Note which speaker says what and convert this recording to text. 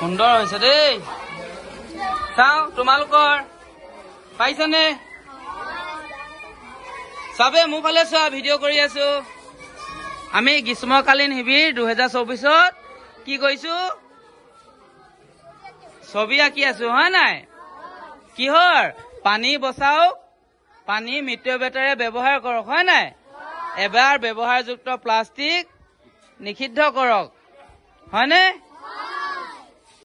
Speaker 1: সুন্দৰ হৈছে দেই চাওঁ তোমালোকৰ পাইছানে চবে মোৰ ফালে চোৱা ভিডিঅ' কৰি আছো আমি গ্ৰীষ্মকালীন শিবিৰ দুহেজাৰ চৌবিছত কি কৰিছো ছবি আঁকি আছো হয় নাই কিহৰ পানী বচাওক পানী মৃত্যু বেটাৰে ব্যৱহাৰ কৰক হয় নাই এবাৰ ব্যৱহাৰযুক্ত প্লাষ্টিক নিষিদ্ধ কৰক হয়নে